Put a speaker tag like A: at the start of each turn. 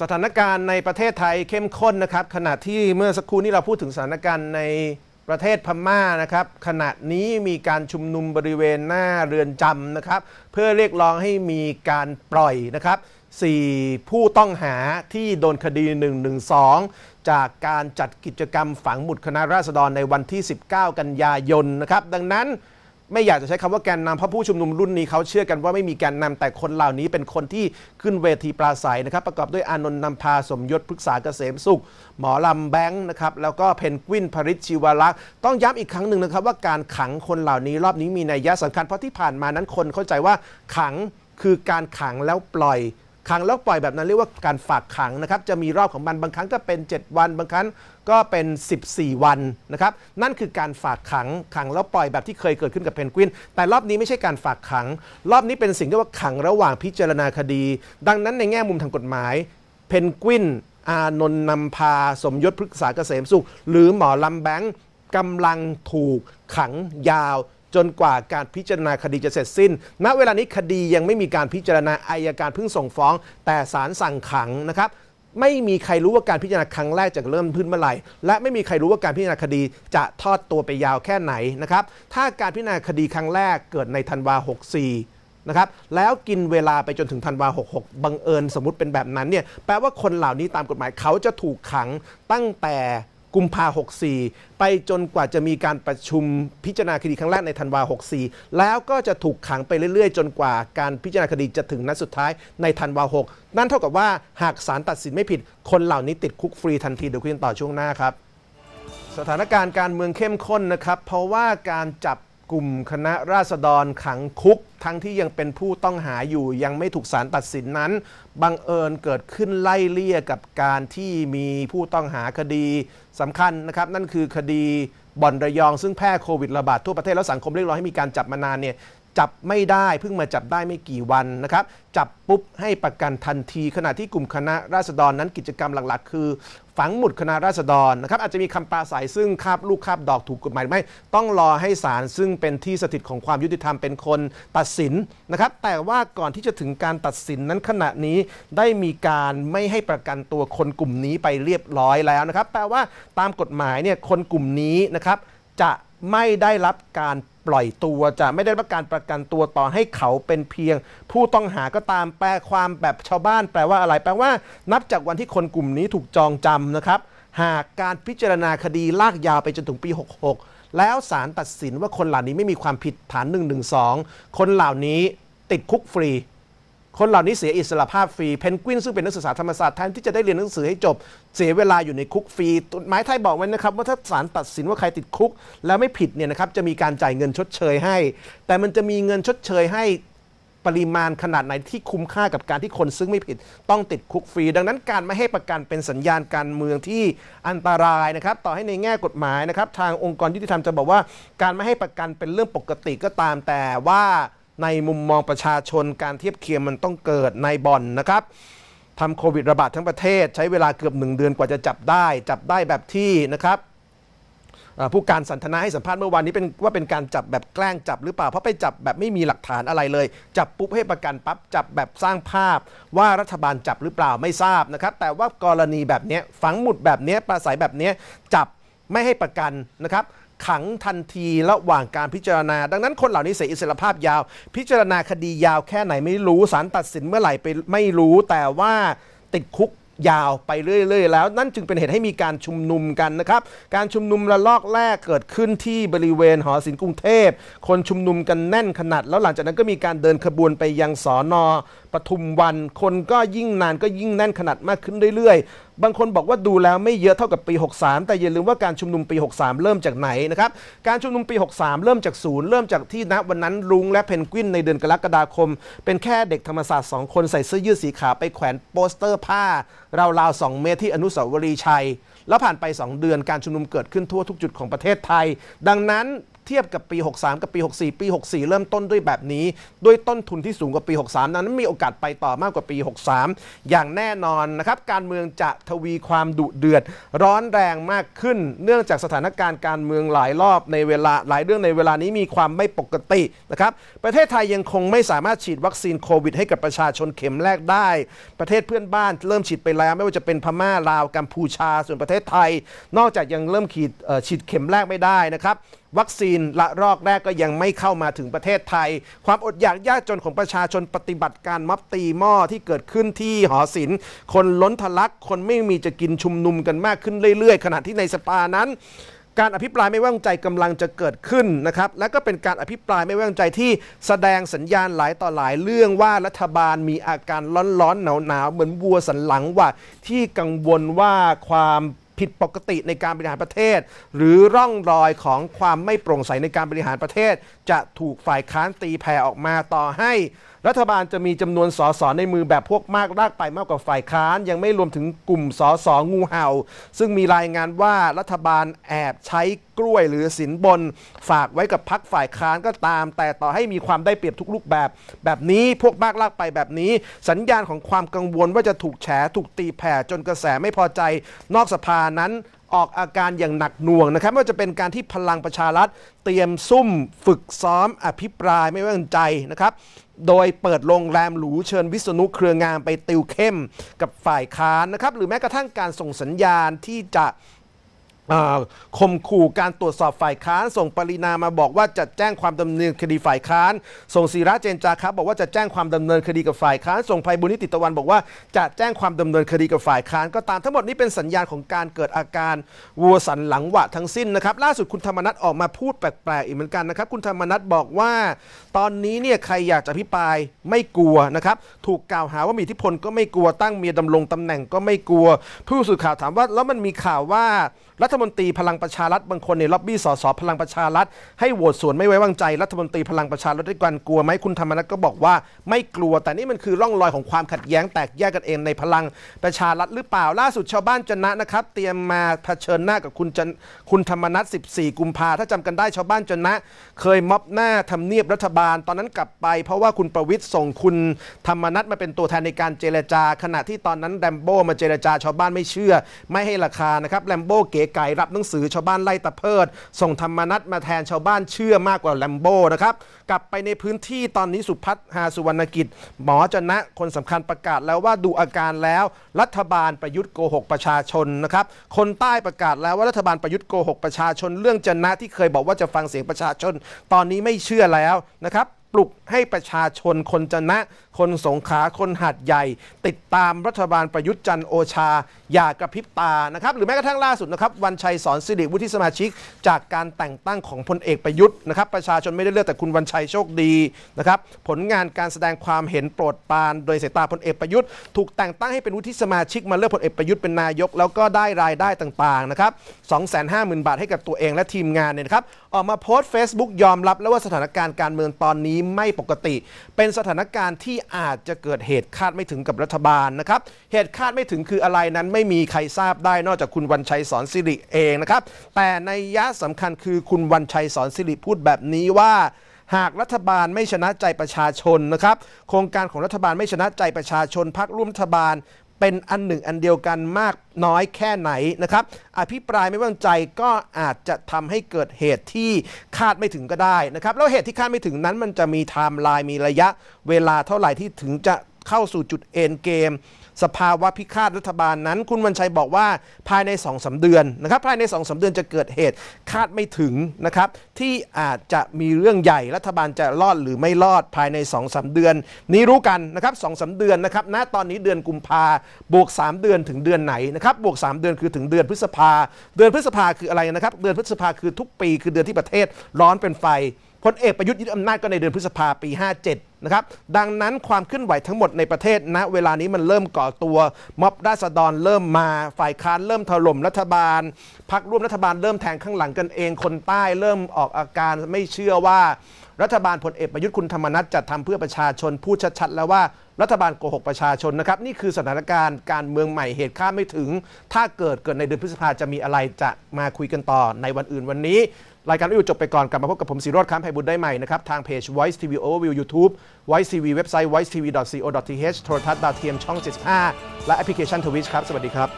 A: สถานการณ์ในประเทศไทยเข้มข้นนะครับ ขณะที่เมื่อสักครู่นี้เราพูดถึงสถานการณ์ในประเทศพม่านะครับ ขณะนี้มีการชุมนุมบริเวณหน้าเรือนจำนะครับ เพื่อเรียกร้องให้มีการปล่อยนะครับ4ผู้ต้องหาที่โดนคดี 112 จากการจัดกิจกรรมฝังหมุดคณะราษฎรในวันที่ 19 กันยายนนะครับ ดังนั้นไม่อยากจะใช้คำว่าแกนนำเพราะผู้ชุมนุมรุ่นนี้เขาเชื่อกันว่าไม่มีแกนนำแต่คนเหล่านี้เป็นคนที่ขึ้นเวทีปราศัยนะครับ ประกอบด้วยอานนท์นำพา สมยศพฤกษาเกษมสุข หมอลำแบงค์นะครับแล้วก็เพนกวินพริชชีวรักษ์ต้องย้ำอีกครั้งหนึ่งนะครับว่าการขังคนเหล่านี้รอบนี้มีนัยยะสำคัญ เพราะที่ผ่านมานั้นคนเข้าใจว่าขังคือการขังแล้วปล่อยขังแล้วปล่อยแบบนั้นเรียกว่าการฝากขังนะครับจะมีรอบของมันบางครั้งก็เป็น 7 วันบางครั้งก็เป็น 14 วันนะครับ นั่นคือการฝากขังขังแล้วปล่อยแบบที่เคยเกิดขึ้นกับเพนกวินแต่รอบนี้ไม่ใช่การฝากขัง รอบนี้เป็นสิ่งที่ว่าขังระหว่างพิจารณาคดี ดังนั้นในแง่มุมทางกฎหมาย เพนกวินอานนนำพาสมยศพฤกษาเกษมสุข หรือหมอลำแบงก์กำลังถูกขังยาวจนกว่าการพิจารณาคดีจะเสร็จสิ้น ณ เวลานี้คดียังไม่มีการพิจารณาอายการเพิ่งส่งฟ้อง แต่ศาลสั่งขังนะครับ ไม่มีใครรู้ว่าการพิจารณาครั้งแรกจะเริ่มพื้นเมื่อไหร่ และไม่มีใครรู้ว่าการพิจารณาคดีจะทอดตัวไปยาวแค่ไหนนะครับ ถ้าการพิจารณาคดีครั้งแรกเกิดในธันวา 64 นะครับ แล้วกินเวลาไปจนถึงธันวา66 บังเอิญสมมติเป็นแบบนั้นเนี่ย แปลว่าคนเหล่านี้ตามกฎหมายเขาจะถูกขังตั้งแต่กุมภา 64 ไปจนกว่าจะมีการประชุมพิจารณาคดีครั้งแรกในธันวา 64 แล้วก็จะถูกขังไปเรื่อยๆจนกว่าการพิจารณาคดีจะถึงนัดสุดท้ายในธันวา 6 นั่นเท่ากับว่าหากศาลตัดสินไม่ผิดคนเหล่านี้ติดคุกฟรีทันทีเดี๋ยวคุยกันต่อช่วงหน้าครับ สถานการณ์การเมืองเข้มข้นนะครับ เพราะว่าการจับกลุ่มคณะราษฎรขังคุก ทั้งที่ยังเป็นผู้ต้องหาอยู่ยังไม่ถูกศาลตัดสินนั้นบังเอิญเกิดขึ้นไล่เลี่ยกับการที่มีผู้ต้องหาคดีสำคัญนะครับ นั่นคือคดีบ่อนระยอง ซึ่งแพร่โควิดระบาดทั่วประเทศแล้วสังคมเรียกร้องให้มีการจับมานานเนี่ยจับไม่ได้เพิ่งมาจับได้ไม่กี่วันนะครับจับปุ๊บให้ประกันทันทีขณะที่กลุ่มคณะราษฎรนั้นกิจกรรมหลัก ๆ คือ ฝังหมุดคณะราษฎรนะครับ อาจจะมีคำปราศัยซึ่งคาบลูกคาบดอกถูกกฎหมายไม่ต้องรอให้ศาลซึ่งเป็นที่สถิตของความยุติธรรมเป็นคนตัดสินนะครับ แต่ว่าก่อนที่จะถึงการตัดสินนั้นขณะนี้ได้มีการไม่ให้ประกันตัวคนกลุ่มนี้ไปเรียบร้อยแล้วนะครับแปลว่าตามกฎหมายเนี่ยคนกลุ่มนี้นะครับจะไม่ได้รับการปล่อยตัวจะไม่ได้รับการประกันตัวต่อให้เขาเป็นเพียง ผู้ต้องหาก็ตามแปลความแบบชาวบ้านแปลว่าอะไร แปลว่านับจากวันที่คนกลุ่มนี้ถูกจองจำนะครับ หากการพิจารณาคดีลากยาวไปจนถึงปี 66 แล้วศาลตัดสินว่าคนเหล่านี้ไม่มีความผิดฐาน 112 คนเหล่านี้ติดคุกฟรีคนเหล่านี้เสียอิสระภาพฟรีเพนกวินซึ่งเป็นนักศึกษาธรรมศาสตร์แทนที่จะได้เรียนหนังสือให้จบเสียเวลาอยู่ในคุกฟรีุนหมายไทยบอกไว้นะครับว่าถ้าศาลตัดสินว่าใครติดคุก แล้วไม่ผิดเนี่ยนะครับจะมีการจ่ายเงินชดเชยให้ แต่มันจะมีเงินชดเชยให้ปริมาณขนาดไหนที่คุ้มค่ากับการที่คนซึ่งไม่ผิดต้องติดคุกฟรีดังนั้น การไม่ให้ประกันเป็นสัญญาณการเมืองที่อันตรายนะครับ ต่อให้ในแง่กฎหมายนะครับทางองค์กรยุติธรรมจะบอกว่า การไม่ให้ประกันเป็นเรื่องปกติก็ตามแต่ว่าในมุมมองประชาชนการเทียบเคียงมันต้องเกิดในบอนนะครับทำโควิดระบาดทั้งประเทศใช้เวลาเกือบหนึ่งเดือนกว่าจะจับได้ จับได้แบบที่นะครับผู้การสันทนาให้สัมภาษณ์เมื่อวานนี้เป็นว่าเป็นการจับแบบแกล้งจับหรือเปล่าเพราะไปจับแบบไม่มีหลักฐานอะไรเลย จับปุ๊บให้ประกันปั๊บจับแบบสร้างภาพ ว่ารัฐบาลจับหรือเปล่าไม่ทราบนะครับ แต่ว่ากรณีแบบนี้ฝังหมุดแบบนี้ปลาใสแบบนี้จับไม่ให้ประกันนะครับขังทันทีระหว่างการพิจารณา ดังนั้น คนเหล่านี้เสียอิสรภาพยาว พิจารณาคดียาวแค่ไหนไม่รู้สารตัดสินเมื่อไหร่ไปไม่รู้แต่ว่าติดคุกยาวไปเรื่อย ๆแล้ว นั่นจึงเป็นเหตุให้มีการชุมนุมกันนะครับ การชุมนุมระลอกแรกเกิดขึ้นที่บริเวณหอศิลป์กรุงเทพคนชุมนุมกันแน่นขนาดแล้วหลังจากนั้นก็มีการเดินขบวนไปยังสอนอปทุมวันคนก็ยิ่งนานก็ยิ่งแน่นขนาดมากขึ้นเรื่อยๆ บางคนบอกว่าดูแล้วไม่เยอะเท่ากับปี 63แต่อย่าลืมว่าการชุมนุมปี 63 เริ่มจากไหนนะครับการชุมนุมปี63 เริ่มจากศูนย์เริ่มจากที่ณวันนั้นลุงและเพนกวินในเดือนกรกฎาคม เป็นแค่เด็กธรรมศาสตร์2คนใส่เสื้อยืดสีขาวไปแขวนโปสเตอร์ผ้า ราวๆ2เมตรที่อนุสาวรีย์ชัย แล้วผ่านไป 2 เดือนการชุมนุมเกิดขึ้นทั่วทุกจุดของประเทศไทย ดังนั้นเทียบกับปี 63 กับปี 64 ปี 64 เริ่มต้นด้วยแบบนี้ ด้วย ต้นทุนที่สูงกว่าปี 63 นั้นมีโอกาสไปต่อมากกว่าปี 63 อย่างแน่นอนนะครับ การเมืองจะทวีความดุเดือด ร้อนแรงมากขึ้น เนื่องจากสถานการณ์ การเมืองหลายรอบในเวลาหลายเรื่องในเวลานี้มีความไม่ปกตินะครับ ประเทศไทยยังคงไม่สามารถฉีดวัคซีนโควิดให้กับประชาชนเข็มแรกได้ ประเทศเพื่อนบ้านเริ่มฉีดไปแล้วไม่ว่าจะเป็นพม่าลาวกัมพูชา ส่วนประเทศไทย นอกจากยังเริ่มขีดฉีดเข็มแรกไม่ได้นะครับวัคซีนละรอกแรกก็ยังไม่เข้ามาถึงประเทศไทย ความอดอยากยากจนของประชาชนปฏิบัติการมัฟตีหม้อที่เกิดขึ้นที่หอศิลป์คนล้นทะลักคนไม่มีจะกินชุมนุมกันมากขึ้นเรื่อยๆ ขณะที่ในสปานั้น การอภิปรายไม่ว่างใจกำลังจะเกิดขึ้นนะครับ และก็เป็นการอภิปรายไม่ว่างใจที่แสดงสัญญาณหลายต่อหลาย เรื่องว่ารัฐบาลมีอาการร้อนๆหนาวๆเหมือนวัวสันหลังว่า ที่กังวลว่าความผิดปกติในการบริหารประเทศ หรือร่องรอยของความไม่โปร่งใสในการบริหารประเทศ จะถูกฝ่ายค้านตีแผ่ออกมาต่อให้รัฐบาลจะมีจำนวนสสในมือแบบพวกมากลากไปมากกว่าฝ่ายค้าน ยังไม่รวมถึงกลุ่มสสงูเห่า ซึ่งมีรายงานว่ารัฐบาลแอบใช้กล้วยหรือสินบน ฝากไว้กับพักฝ่ายค้านก็ตาม แต่ต่อให้มีความได้เปรียบทุกรูปแบบแบบนี้พวกมากลากไปแบบนี้ สัญญาณของความกังวลว่าจะถูกแฉถูกตีแผ่จนกระแสไม่พอใจนอกสภานั้น ออกอาการอย่างหนักหน่วงนะครับไม่ว่าจะเป็นการที่พลังประชารัฐ เตรียมซุ่มฝึกซ้อม อภิปรายไม่ไว้วางใจนะครับโดยเปิดโรงแรมหรูเชิญวิษณุเครืองามไปติวเข้ม กับฝ่ายค้านนะครับ หรือแม้กระทั่งการส่งสัญญาณที่จะข่มขู่การตรวจสอบฝ่ายค้าน ส่งปรินามาบอกว่าจะแจ้งความดำเนินคดีฝ่ายค้าน ส่งศิระเจนจาครับ บอกว่าจะแจ้งความดำเนินคดีกับฝ่ายค้าน ส่งภัยบุญนิติตะวันบอกว่าจะแจ้งความดำเนินคดีกับฝ่ายค้าน ก็ตามทั้งหมดนี้เป็นสัญญาณของการเกิดอาการวัวสันหลังหวะทั้งสิ้นนะครับล่าสุดคุณธรรมนัทออกมาพูดแปลกๆอีกเหมือนกันนะครับคุณธรรมนัทบอกว่า ตอนนี้เนี่ยใครอยากจะพิปายไม่กลัวนะครับถูกกล่าวหาว่ามีอิทธิพลก็ไม่กลัวตั้งเมียดำรงตำแหน่งก็ไม่กลัว ผู้สื่อข่าวถามว่าแล้วมันมีข่าวว่ารัฐมนตรีพลังประชารัฐบางคนเนี่ยล็อบบี้สสพลังประชารัฐให้โหวตสวนไม่ไว้วางใจรัฐมนตรีพลังประชารัฐด้วยกันกลัวไหมคุณธรรมนัฐก็บอกว่า ไม่กลัว แต่นี่มันคือร่องรอยของความขัดแย้งแตกแยกกันเองในพลังประชารัฐหรือเปล่าล่าสุดชาวบ้านจนะนะครับเตรียมมาเผชิญหน้ากับคุณจคุณธรรมนัฐ14 กุมภาถ้าจำกันได้ชาวบ้านจนะเคยม็อบหน้าทำเนียบรัฐบาลตอนนั้นกลับไป เพราะว่าคุณประวิทย์ส่งคุณธรรมนัฐมาเป็นตัวแทนในการเจรจาขณะที่ตอนนั้นแรมโบ้มาเจรจาชาวบ้านไม่เชื่อ ไม่ให้ราคานะครับแรมโบ้เก๋ไก่รับหนังสือชาวบ้านไล่ตะเพิดส่งธรรมนัตมาแทนชาวบ้านเชื่อมากกว่าแลมโบ้นะครับกลับไปในพื้นที่ตอนนี้สุพัฒน์หาสุวรรณกิจ หมอจนะคนสำคัญประกาศแล้วว่าดูอาการแล้ว รัฐบาลประยุทธ์โกหกประชาชนนะครับคนใต้ประกาศแล้วว่ารัฐบาลประยุทธ์โกหกประชาชน เรื่องจนะ ที่เคยบอกว่าจะฟังเสียงประชาชน ตอนนี้ไม่เชื่อแล้วนะครับปลุกให้ประชาชน คนจนะคนสงขาคนหัดใหญ่ ติดตามรัฐบาลประยุทธ์จันโอชา อย่ากระพริบตานะครับหรือแม้กระทั่งล่าสุดนะครับวันชัยสอนสิริวุฒิสมาชิก จากการแต่งตั้งของพลเอกประยุทธ์นะครับประชาชนไม่ได้เลือกแต่คุณวันชัยโชคดีนะครับผลงานการแสดงความเห็นโปรดปานโดยสายตาพลเอกประยุทธ์ถูกแต่งตั้งให้เป็นวุฒิสมาชิก มาเลือกพลเอกประยุทธ์เป็นนายกแล้วก็ได้รายได้ต่างๆนะครับาหมื่นบาทให้กับตัวเองและทีมงานเนี่ยนะครับออกมาโพสต์ Facebook ยอมรับแล้วว่าสถานการณ์การเมืองตอนนี้ไม่ปกติเป็นสถานการณ์ที่อาจจะเกิดเหตุคาดไม่ถึงกับรัฐบาลนะครับ เหตุคาดไม่ถึงคืออะไรนั้นไม่มีใครทราบได้นอกจากคุณวันชัยสอนสิริเองนะครับ แต่ในยะสำคัญคือคุณวันชัยสอนสิริพูดแบบนี้ว่า หากรัฐบาลไม่ชนะใจประชาชนนะครับโครงการของรัฐบาลไม่ชนะใจประชาชนพรรคร่วมรัฐบาลเป็นอันหนึ่งอันเดียวกันมากน้อยแค่ไหนนะครับอภิปรายไม่ววางใจก็อาจจะทำให้เกิดเหตุที่คาดไม่ถึงก็ได้นะครับแล้วเหตุที่คาดไม่ถึงนั้นมันจะมีไทม์ไลน์มีระยะเวลาเท่าไหร่ที่ถึงจะเข้าสู่จุดเอ็นเกมสภาวะพิฆาตรัฐบาลนั้น คุณวันชัยบอกว่าภายใน2อสเดือนนะครับภายใน2อสเดือนจะเกิดเหตุคาดไม่ถึงนะครับที่อาจจะมีเรื่องใหญ่รัฐบาลจะรอดหรือไม่รอดภายใน2อสเดือน นี้รู้กันนะครับสองสเดือนนะครับณตอนนี้เดือนกุมภาบวก 3 เดือนถึงเดือนไหนนะครับบวก 3 เดือนคือถึงเดือนพฤษภาเดือนพฤษภาคืออะไรนะครับเดือนพฤษภาคือทุกปี คือเดือนที่ประเทศ ร้อนเป็นไฟพลเอกประยุทธ์ยึดอำนาจก็ในเดือนพฤษภาปี 57ะครับดังนั้นความเคลื่อนไหวทั้งหมดในประเทศณนะเวลานี้มันเริ่มก่อตัว ม็อบราษฎรเริ่มมาฝ่ายค้าน เริ่มถล่มรัฐบาล พักร่วมรัฐบาลเริ่มแทงข้างหลังกันเองคนใต้ เริ่มออกอาการไม่เชื่อว่า รัฐบาลพลเอก ประยุทธ์คุณธรรมนัฐจัดทำเพื่อประชาชน พูดชัดๆแล้วว่า รัฐบาลโกหกประชาชนนะครับนี่คือสถานการณ์การเมืองใหม่เหตุคาไม่ถึง ถ้าเกิดเกิดในเดือนพฤษภาจะมีอะไรจะมาคุยกันต่อในวันอื่นวันนี้รายการวิวจบไปก่อน กลับมาพบกับผมสีรอดค้ำไพบุญได้ใหม่นะครับ ทางเพจ Voice TV Overview YouTube Voice TV เว็บไซต์ voicetv.co.th โทรทัศน์ดาวเทียมช่อง75และแอปพลิเคชันทวิ h ครับ สวัสดีครับ